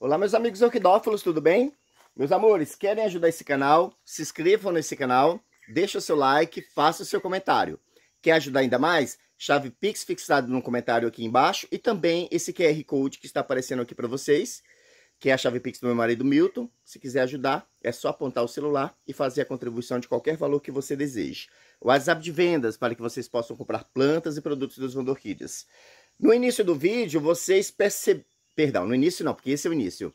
Olá meus amigos orquidófilos, tudo bem? Meus amores, querem ajudar esse canal? Se inscrevam nesse canal, deixa o seu like, faça o seu comentário. Quer ajudar ainda mais? Chave Pix fixada no comentário aqui embaixo e também esse QR Code que está aparecendo aqui para vocês, que é a chave Pix do meu marido Milton. Se quiser ajudar, é só apontar o celular e fazer a contribuição de qualquer valor que você deseje. WhatsApp de vendas para que vocês possam comprar plantas e produtos dos Vandorquídeas. No início do vídeo, vocês percebem Perdão, no início não, porque esse é o início.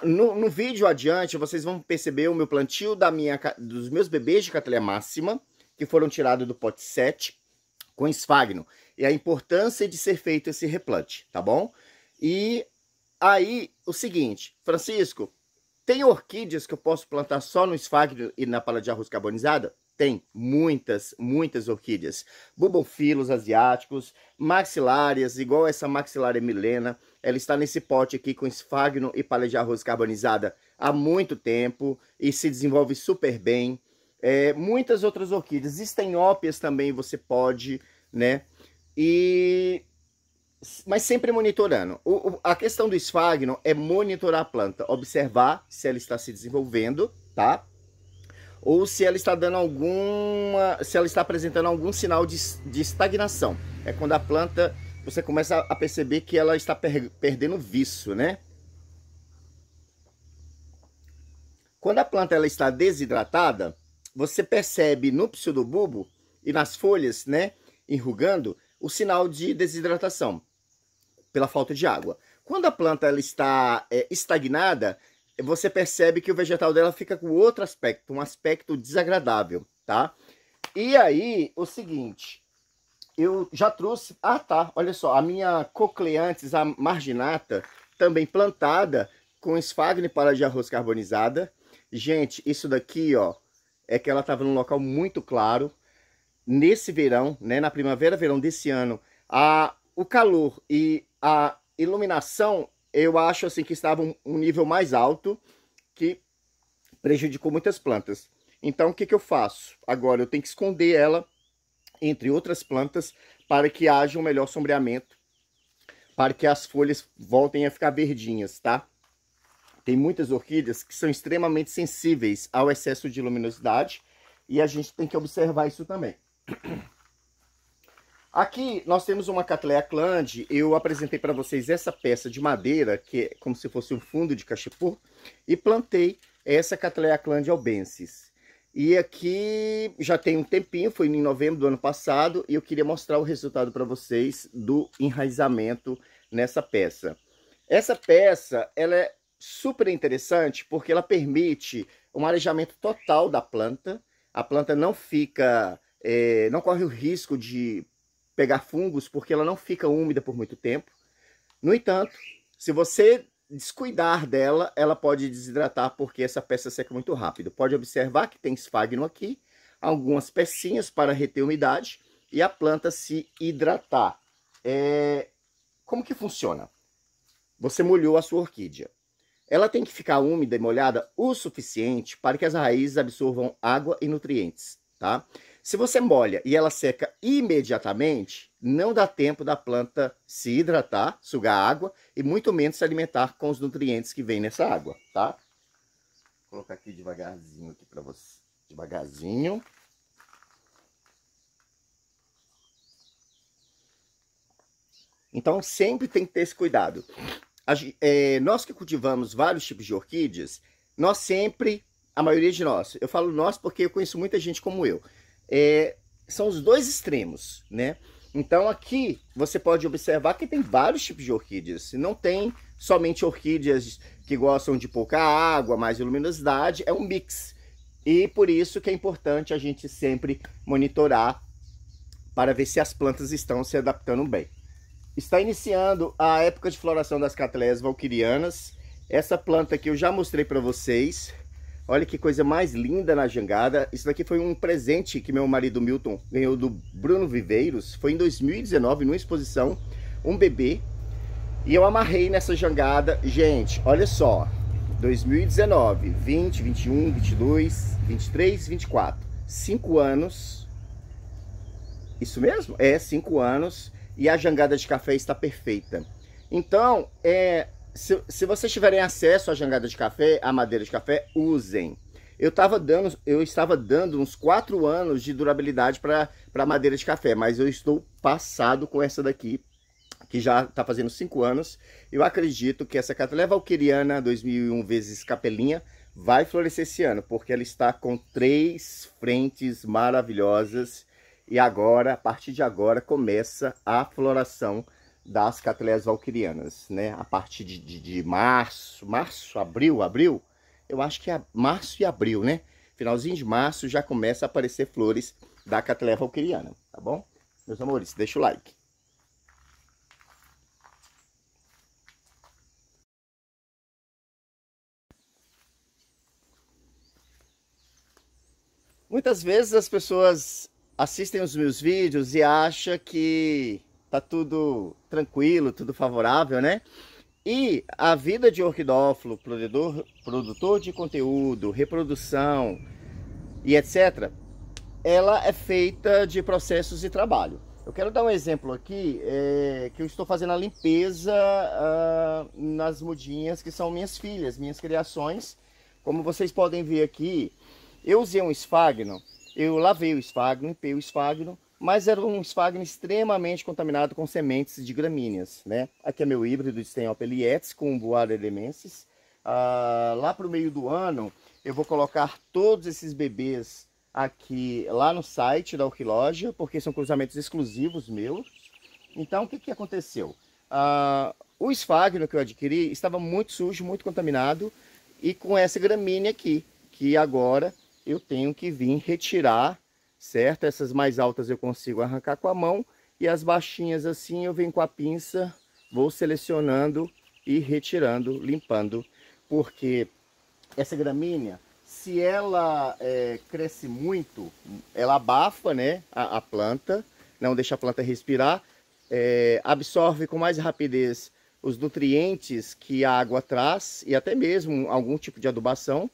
No, no vídeo adiante, vocês vão perceber o meu plantio da minha, dos meus bebês de Catleia máxima, que foram tirados do pote 7 com esfagno. E a importância de ser feito esse replante, tá bom? E aí, o seguinte, Francisco, tem orquídeas que eu posso plantar só no esfagno e na pala de arroz carbonizada? tem muitas, muitas orquídeas. Bubofilos asiáticos, maxilárias, igual essa maxilária milena. Ela está nesse pote aqui com esfagno e palha de arroz carbonizada há muito tempo e se desenvolve super bem. É, muitas outras orquídeas, estenópias também você pode, né? E mas sempre monitorando. O, o, a questão do esfagno é monitorar a planta, observar se ela está se desenvolvendo, tá? ou se ela está dando alguma, se ela está apresentando algum sinal de, de estagnação. É quando a planta você começa a perceber que ela está per, perdendo viço, né? Quando a planta ela está desidratada, você percebe no bulbo e nas folhas, né, enrugando, o sinal de desidratação pela falta de água. Quando a planta ela está é, estagnada, você percebe que o vegetal dela fica com outro aspecto, um aspecto desagradável, tá? E aí, o seguinte, eu já trouxe, ah tá, olha só, a minha cocleantes, a marginata, também plantada com esfagne para de arroz carbonizada. Gente, isso daqui, ó, é que ela estava num local muito claro. Nesse verão, né, na primavera, verão desse ano, a, o calor e a iluminação eu acho assim que estava um, nível mais alto que prejudicou muitas plantas. Então o que, que eu faço? Agora eu tenho que esconder ela entre outras plantas para que haja um melhor sombreamento, para que as folhas voltem a ficar verdinhas, tá? Tem muitas orquídeas que são extremamente sensíveis ao excesso de luminosidade e a gente tem que observar isso também. Aqui nós temos uma catlea Cland, eu apresentei para vocês essa peça de madeira, que é como se fosse um fundo de cachepô, e plantei essa catlea Cland albensis. E aqui já tem um tempinho, foi em novembro do ano passado, e eu queria mostrar o resultado para vocês do enraizamento nessa peça. Essa peça, ela é super interessante porque ela permite um arejamento total da planta, a planta não fica... É, não corre o risco de pegar fungos porque ela não fica úmida por muito tempo. No entanto, se você descuidar dela, ela pode desidratar porque essa peça seca muito rápido. Pode observar que tem esfagno aqui, algumas pecinhas para reter umidade e a planta se hidratar. É... Como que funciona? Você molhou a sua orquídea. Ela tem que ficar úmida e molhada o suficiente para que as raízes absorvam água e nutrientes, tá? Se você molha e ela seca imediatamente, não dá tempo da planta se hidratar, sugar água e muito menos se alimentar com os nutrientes que vem nessa água, tá? Vou colocar aqui devagarzinho aqui para você, devagarzinho. Então sempre tem que ter esse cuidado. A, é, nós que cultivamos vários tipos de orquídeas, nós sempre, a maioria de nós, eu falo nós porque eu conheço muita gente como eu, é, são os dois extremos, né? Então aqui você pode observar que tem vários tipos de orquídeas. Não tem somente orquídeas que gostam de pouca água, mais luminosidade, é um mix. E por isso que é importante a gente sempre monitorar para ver se as plantas estão se adaptando bem. Está iniciando a época de floração das cataleias valquirianas. Essa planta que eu já mostrei para vocês, Olha que coisa mais linda na jangada. Isso daqui foi um presente que meu marido Milton ganhou do Bruno Viveiros. Foi em 2019, numa exposição, um bebê. E eu amarrei nessa jangada. Gente, olha só. 2019, 20, 21, 22, 23, 24. Cinco anos. Isso mesmo? É, cinco anos. E a jangada de café está perfeita. Então, é, se, se vocês tiverem acesso à jangada de café, à madeira de café, usem. Eu, tava dando, eu estava dando uns 4 anos de durabilidade para a madeira de café, mas eu estou passado com essa daqui, que já está fazendo 5 anos. Eu acredito que essa catalé Valqueriana 2001 vezes Capelinha vai florescer esse ano, porque ela está com três frentes maravilhosas. E agora, a partir de agora, começa a floração das Cateleias Valquirianas, né? A partir de, de, de, março, março, abril, abril, eu acho que é março e abril, né? Finalzinho de março já começa a aparecer flores da Cateleia Valquiriana, tá bom? Meus amores, deixa o like. Muitas vezes as pessoas assistem os meus vídeos e acham que tá tudo tranquilo, tudo favorável, né? E a vida de orquidófilo, produtor, produtor de conteúdo, reprodução e etc., ela é feita de processos e trabalho. Eu quero dar um exemplo aqui é, que eu estou fazendo a limpeza ah, nas mudinhas que são minhas filhas, minhas criações. Como vocês podem ver aqui, eu usei um esfagno, eu lavei o esfagno, limpei o esfagno, mas era um esfagno extremamente contaminado com sementes de gramíneas, né? Aqui é meu híbrido de Stenopelietes com Voara elemensis. Ah, lá para o meio do ano, eu vou colocar todos esses bebês aqui lá no site da Alquiloja, porque são cruzamentos exclusivos meus. Então, o que, que aconteceu? Ah, o esfagno que eu adquiri estava muito sujo, muito contaminado, e com essa gramínea aqui, que agora eu tenho que vir retirar certo? Essas mais altas eu consigo arrancar com a mão e as baixinhas assim eu venho com a pinça, vou selecionando e retirando, limpando, porque essa gramínea, se ela é, cresce muito, ela abafa né, a, a, planta, não deixa a planta respirar, é, absorve com mais rapidez os nutrientes que a água traz e até mesmo algum tipo de adubação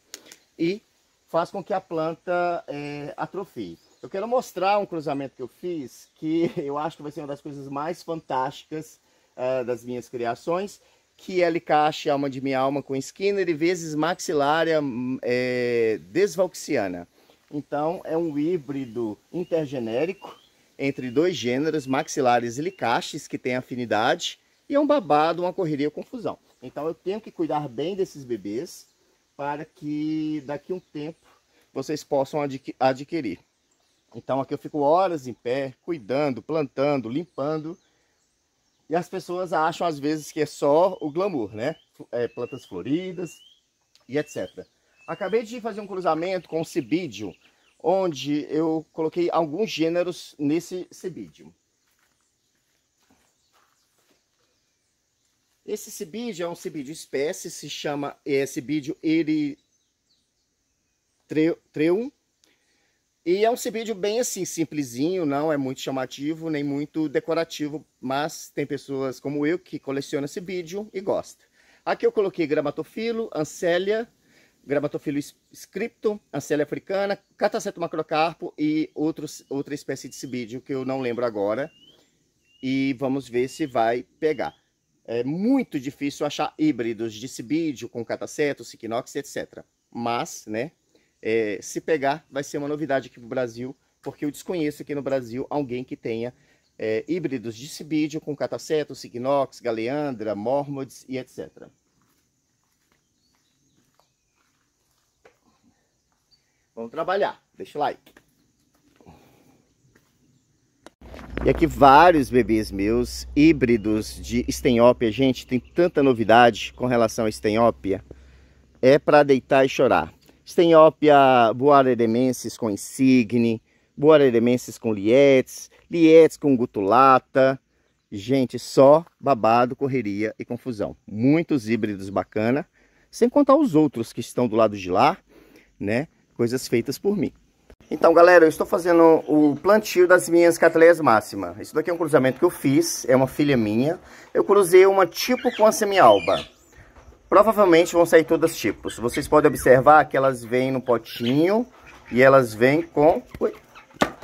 e faz com que a planta é, atrofie. Eu quero mostrar um cruzamento que eu fiz, que eu acho que vai ser uma das coisas mais fantásticas uh, das minhas criações, que é Licache, alma de minha alma, com Skinner e vezes maxilária hum, é, desvalxiana. Então, é um híbrido intergenérico entre dois gêneros, maxilares e licaches, que têm afinidade, e é um babado, uma correria, confusão. Então, eu tenho que cuidar bem desses bebês para que daqui a um tempo vocês possam adquirir. Então aqui eu fico horas em pé, cuidando, plantando, limpando. E as pessoas acham às vezes que é só o glamour, né? É, plantas floridas e etc. Acabei de fazer um cruzamento com o cibídeo, onde eu coloquei alguns gêneros nesse cibídeo. Esse cibídeo é um cibídeo espécie, se chama é, cibídeo eritreum e é um cibídeo bem assim, simplesinho, não é muito chamativo, nem muito decorativo, mas tem pessoas como eu que coleciona cibídeo e gosta. Aqui eu coloquei gramatofilo, ancélia, gramatofilo scriptum, ancélia africana, cataceto macrocarpo e outros, outra espécie de cibídeo que eu não lembro agora. E vamos ver se vai pegar. É muito difícil achar híbridos de cibídeo com cataceto, siquinox, etc. Mas, né, é, se pegar, vai ser uma novidade aqui para o Brasil, porque eu desconheço aqui no Brasil alguém que tenha é, híbridos de cibidio com cataceto, signox, galeandra, mormodes e etc. Vamos trabalhar. Deixa o like. E aqui vários bebês meus, híbridos de estenópia. Gente, tem tanta novidade com relação à estenópia. É para deitar e chorar. Stenhopia boareremensis com insigne, boareremensis com lietes, lietes com gutulata. Gente, só babado, correria e confusão. Muitos híbridos bacana, sem contar os outros que estão do lado de lá, né? Coisas feitas por mim. Então, galera, eu estou fazendo o plantio das minhas cateleias máxima. Isso daqui é um cruzamento que eu fiz, é uma filha minha. Eu cruzei uma tipo com a semialba. Provavelmente vão sair todas tipos. Vocês podem observar que elas vêm no potinho e elas vêm com ui,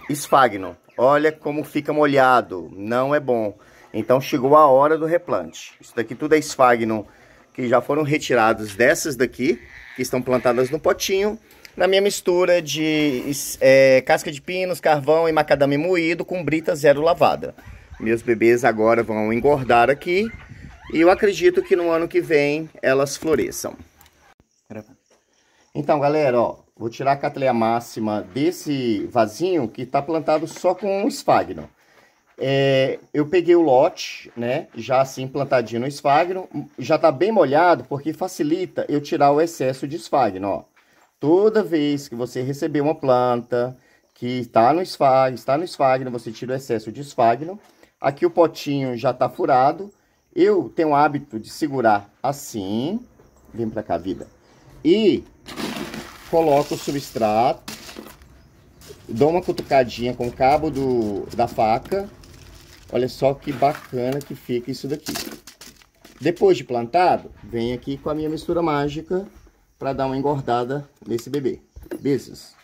esfagno. Olha como fica molhado, não é bom. Então chegou a hora do replante. Isso daqui tudo é esfagno que já foram retirados dessas daqui, que estão plantadas no potinho, na minha mistura de é, casca de pinos, carvão e macadame moído com brita zero lavada. Meus bebês agora vão engordar aqui e eu acredito que no ano que vem elas floresçam. Então, galera, ó, vou tirar a catleia máxima desse vasinho que está plantado só com esfagno. É, eu peguei o lote, né, já assim plantadinho no esfagno, já está bem molhado porque facilita eu tirar o excesso de esfagno, ó. Toda vez que você receber uma planta que está no esfagno, está no esfagno, você tira o excesso de esfagno. Aqui o potinho já está furado, eu tenho o hábito de segurar assim, vem pra cá, vida, e coloco o substrato, dou uma cutucadinha com o cabo do, da faca, olha só que bacana que fica isso daqui. Depois de plantado, venho aqui com a minha mistura mágica para dar uma engordada nesse bebê. Beijos!